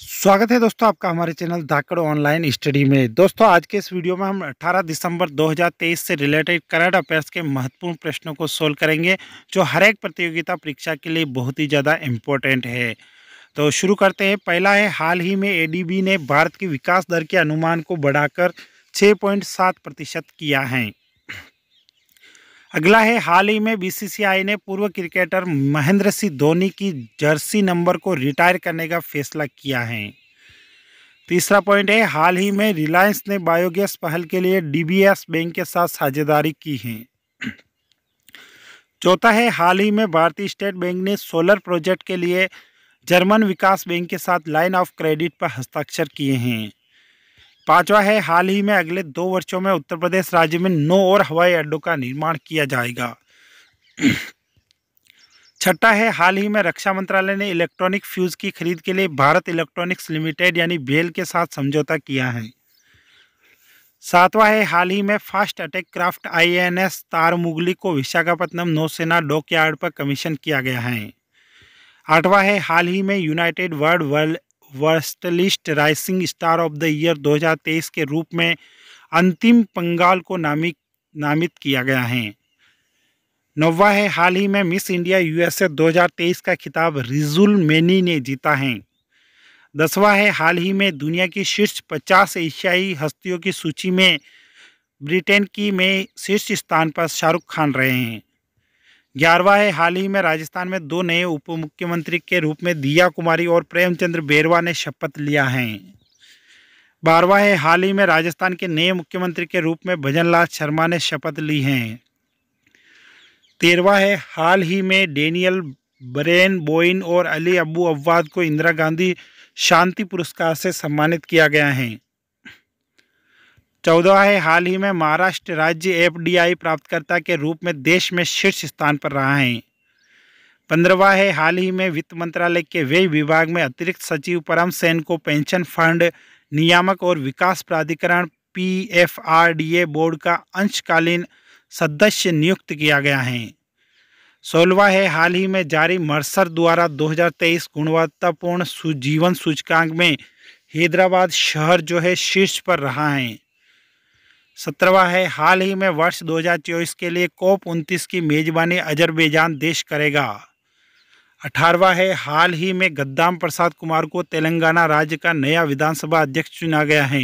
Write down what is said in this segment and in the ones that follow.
स्वागत है दोस्तों आपका हमारे चैनल धाकड़ ऑनलाइन स्टडी में दोस्तों आज के इस वीडियो में हम 18 दिसंबर 2023 से रिलेटेड करंट अफेयर्स के महत्वपूर्ण प्रश्नों को सोल्व करेंगे जो हर एक प्रतियोगिता परीक्षा के लिए बहुत ही ज़्यादा इम्पोर्टेंट है तो शुरू करते हैं पहला है हाल ही में ए ने भारत की विकास दर के अनुमान को बढ़ाकर छः प्रतिशत किया है अगला है हाल ही में बीसीसीआई ने पूर्व क्रिकेटर महेंद्र सिंह धोनी की जर्सी नंबर को रिटायर करने का फैसला किया है तीसरा पॉइंट है हाल ही में रिलायंस ने बायोगैस पहल के लिए डीबीएस बैंक के साथ साझेदारी की है चौथा है हाल ही में भारतीय स्टेट बैंक ने सोलर प्रोजेक्ट के लिए जर्मन विकास बैंक के साथ लाइन ऑफ क्रेडिट पर हस्ताक्षर किए हैं पांचवा है हाल ही में अगले दो वर्षों में उत्तर प्रदेश राज्य में नौ और हवाई अड्डों का निर्माण किया जाएगा छठा है हाल ही में रक्षा मंत्रालय ने इलेक्ट्रॉनिक फ्यूज की खरीद के लिए भारत इलेक्ट्रॉनिक्स लिमिटेड यानी बेल के साथ समझौता किया है सातवां है हाल ही में फास्ट अटैक क्राफ्ट आईएनएस मुगली को विशाखापट्टनम नौसेना डॉक यार्ड पर कमीशन किया गया है आठवां है हाल ही में United World wrestling rising star of the year 2023 के रूप में अंतिम पंगाल को नामित नामित किया गया है नौवा है हाल ही में मिस इंडिया यूएसए 2023 का खिताब रिजुल मेनी ने जीता है दसवां है हाल ही में दुनिया की शीर्ष पचास एशियाई हस्तियों की सूची में ब्रिटेन की में शीर्ष स्थान पर शाहरुख खान रहे हैं ग्यारहवा है हाल ही में राजस्थान में दो नए उप मुख्यमंत्री के रूप में दिया कुमारी और प्रेमचंद्र बेरवा ने शपथ लिया है बारहवा है हाल ही में राजस्थान के नए मुख्यमंत्री के रूप में भजन लाल शर्मा ने शपथ ली है तेरहवा है हाल ही में डेनियल ब्रेन बोइन और अली अबू अव्वाद को इंदिरा गांधी शांति पुरस्कार से सम्मानित किया गया है चौदह है हाल ही में महाराष्ट्र राज्य एफडीआई प्राप्तकर्ता के रूप में देश में शीर्ष स्थान पर रहा है पंद्रवा है हाल ही में वित्त मंत्रालय के व्यय विभाग में अतिरिक्त सचिव परम सेन को पेंशन फंड नियामक और विकास प्राधिकरण पीएफआरडीए बोर्ड का अंशकालीन सदस्य नियुक्त किया गया है सोलवा है हाल ही में जारी मर्सर द्वारा 2023 गुणवत्तापूर्ण सुजीवन सूचकांक में हैदराबाद शहर जो है शीर्ष पर रहा है सत्रहवा है हाल ही में वर्ष चौबीस के लिए कोप उनतीस की मेज़बानी अजरबैजान देश करेगा अठारवा है हाल ही में गद्दाम प्रसाद कुमार को तेलंगाना राज्य का नया विधानसभा अध्यक्ष चुना गया है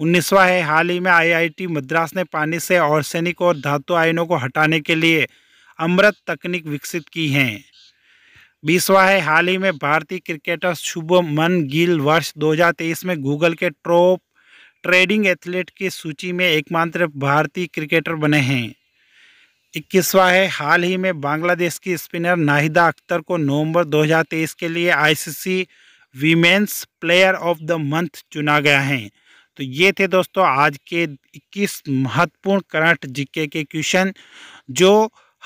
उन्नीसवा है हाल ही में आईआईटी मद्रास ने पानी से औरसैनिक और धातु आयनों को हटाने के लिए अमृत तकनीक विकसित की हैं बीसवा है हाल ही में भारतीय क्रिकेटर शुभमन गिल वर्ष 2023 में गूगल के टॉप ट्रेडिंग एथलीट की सूची में एकमात्र भारतीय क्रिकेटर बने हैं इक्कीसवा है हाल ही में बांग्लादेश की स्पिनर नाहिदा अख्तर को नवंबर 2023 के लिए ICC women's player of the month चुना गया है तो ये थे दोस्तों आज के 21 महत्वपूर्ण करंट जीके के क्वेश्चन जो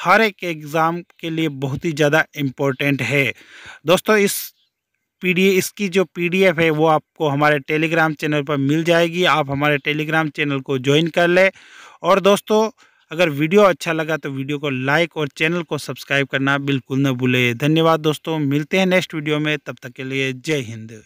हर एक एग्ज़ाम के लिए बहुत ही ज़्यादा इम्पोर्टेंट है दोस्तों इस पी इसकी जो पी है वो आपको हमारे टेलीग्राम चैनल पर मिल जाएगी आप हमारे टेलीग्राम चैनल को ज्वाइन कर लें और दोस्तों अगर वीडियो अच्छा लगा तो वीडियो को लाइक और चैनल को सब्सक्राइब करना बिल्कुल न भूलें धन्यवाद दोस्तों मिलते हैं नेक्स्ट वीडियो में तब तक के लिए जय हिंद